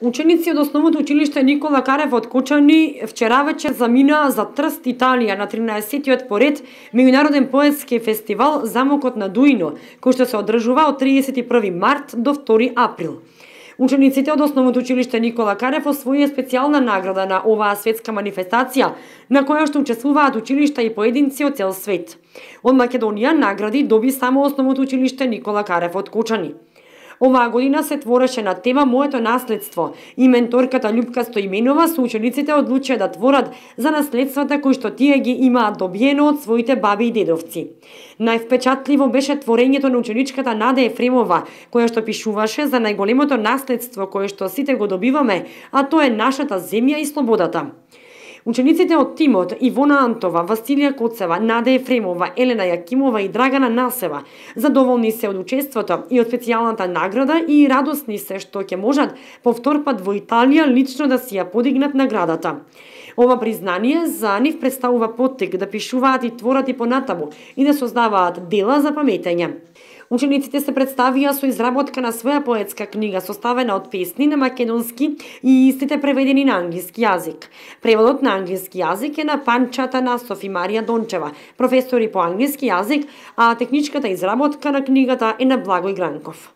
Ученици од Основното училиште Никола Карев од Кочани вчера вечер заминаа за Трст, Италија на 13-тиот поред Меѓународен поетски фестивал Замокот на Дуино, кој што се одржува од 31 март до 2 април. Учениците од Основното училиште Никола Карев освоија специјална награда на оваа светска манифестација, на која што учествуваат училишта и поединци од цел свет. Од Македонија награди доби само Основното училиште Никола Карев од Кочани. Оваа година се твореше на тема Моето наследство и менторката Лјупка Стоименова со учениците одлучија да творат за наследствата кои што тие ги имаат добиено од своите баби и дедовци. Највпечатливо беше творењето на ученичката Наде Ефремова, која што пишуваше за најголемото наследство кое што сите го добиваме, а тоа е нашата земја и слободата. Учениците од тимот Ивона Антова, Василија Коцева, Наде Ефремова, Елена Јакимова и Драгана Насева задоволни се од учеството и од специјалната награда и радосни се што ќе можат повторпат во Италија лично да си ја подигнат наградата. Ова признание за нив представува поттик да пишуваат и творат и понатаму и да создаваат дела за паметење. Учениците се представија со изработка на своја поетска книга составена од песни на македонски и истите преведени на англиски јазик. Преводот на англиски јазик е на Панчата на Софи Марија Дончева, професори по англиски јазик, а техничката изработка на книгата е на Благој Гранков.